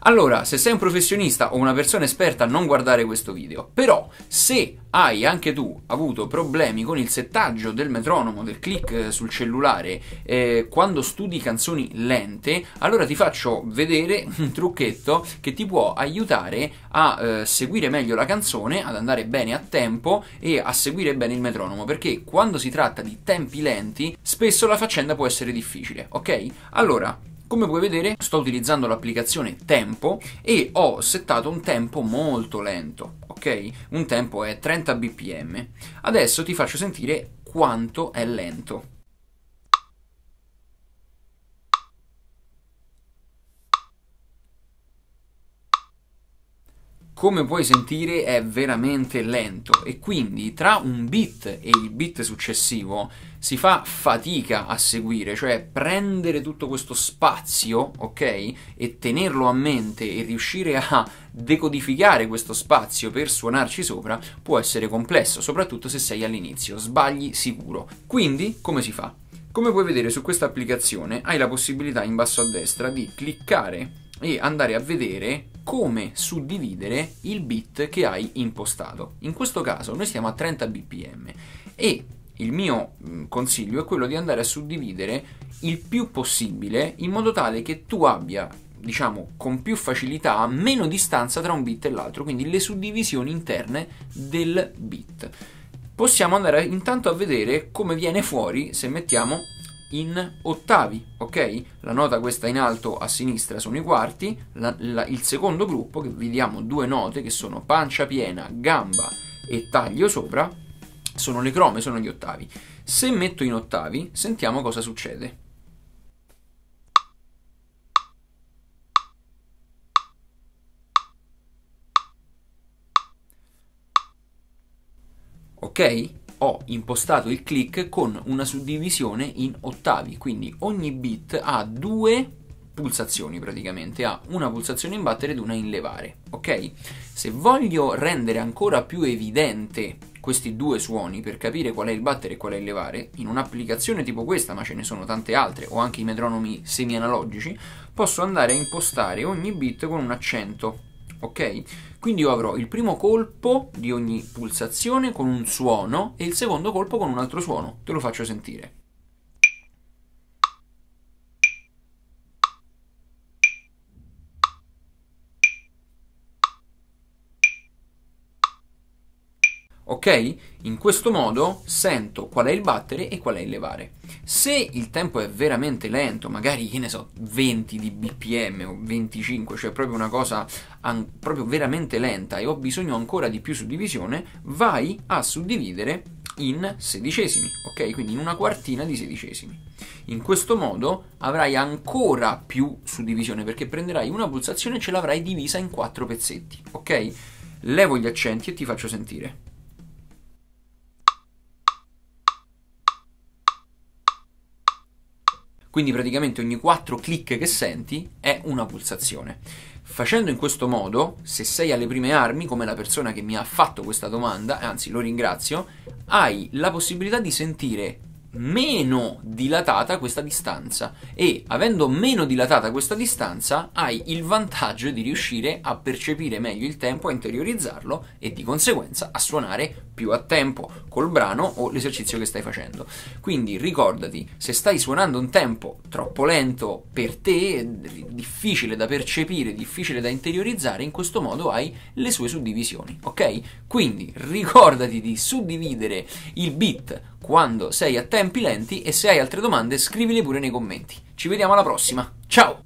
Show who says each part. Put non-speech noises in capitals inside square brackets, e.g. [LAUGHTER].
Speaker 1: Allora, se sei un professionista o una persona esperta, non guardare questo video. Però, se hai anche tu avuto problemi con il settaggio del metronomo, del click eh, sul cellulare, eh, quando studi canzoni lente, allora ti faccio vedere [LAUGHS] un trucchetto che ti può aiutare a eh, seguire meglio la canzone, ad andare bene a tempo e a seguire bene il metronomo, perché quando si tratta di tempi lenti, spesso la faccenda può essere difficile, ok? Allora, come puoi vedere sto utilizzando l'applicazione tempo e ho settato un tempo molto lento, ok? Un tempo è 30 bpm. Adesso ti faccio sentire quanto è lento. come puoi sentire è veramente lento e quindi tra un beat e il beat successivo si fa fatica a seguire, cioè prendere tutto questo spazio, ok? E tenerlo a mente e riuscire a decodificare questo spazio per suonarci sopra può essere complesso, soprattutto se sei all'inizio, sbagli sicuro. Quindi come si fa? Come puoi vedere su questa applicazione hai la possibilità in basso a destra di cliccare e andare a vedere come suddividere il bit che hai impostato. In questo caso noi siamo a 30 bpm e il mio mm, consiglio è quello di andare a suddividere il più possibile in modo tale che tu abbia diciamo con più facilità meno distanza tra un bit e l'altro quindi le suddivisioni interne del bit possiamo andare intanto a vedere come viene fuori se mettiamo in ottavi, ok? La nota questa in alto a sinistra sono i quarti, la, la, il secondo gruppo che vediamo due note che sono pancia piena, gamba e taglio sopra, sono le crome, sono gli ottavi. Se metto in ottavi, sentiamo cosa succede. Ok? ho impostato il click con una suddivisione in ottavi, quindi ogni bit ha due pulsazioni praticamente, ha una pulsazione in battere ed una in levare, ok? Se voglio rendere ancora più evidente questi due suoni per capire qual è il battere e qual è il levare, in un'applicazione tipo questa, ma ce ne sono tante altre, o anche i metronomi semi-analogici, posso andare a impostare ogni bit con un accento ok? Quindi io avrò il primo colpo di ogni pulsazione con un suono e il secondo colpo con un altro suono, te lo faccio sentire. Ok? In questo modo sento qual è il battere e qual è il levare. Se il tempo è veramente lento, magari che ne so, 20 di bpm o 25, cioè proprio una cosa an- proprio veramente lenta e ho bisogno ancora di più suddivisione, vai a suddividere in sedicesimi, ok? Quindi in una quartina di sedicesimi. In questo modo avrai ancora più suddivisione perché prenderai una pulsazione e ce l'avrai divisa in quattro pezzetti, ok? Levo gli accenti e ti faccio sentire. Quindi praticamente ogni 4 click che senti è una pulsazione. Facendo in questo modo, se sei alle prime armi, come la persona che mi ha fatto questa domanda, anzi lo ringrazio, hai la possibilità di sentire meno dilatata questa distanza e avendo meno dilatata questa distanza hai il vantaggio di riuscire a percepire meglio il tempo, a interiorizzarlo e di conseguenza a suonare più a tempo col brano o l'esercizio che stai facendo. Quindi ricordati, se stai suonando un tempo troppo lento per te, difficile da percepire, difficile da interiorizzare, in questo modo hai le sue suddivisioni, ok? Quindi ricordati di suddividere il beat quando sei a tempo tempi lenti e se hai altre domande scrivile pure nei commenti. Ci vediamo alla prossima, ciao!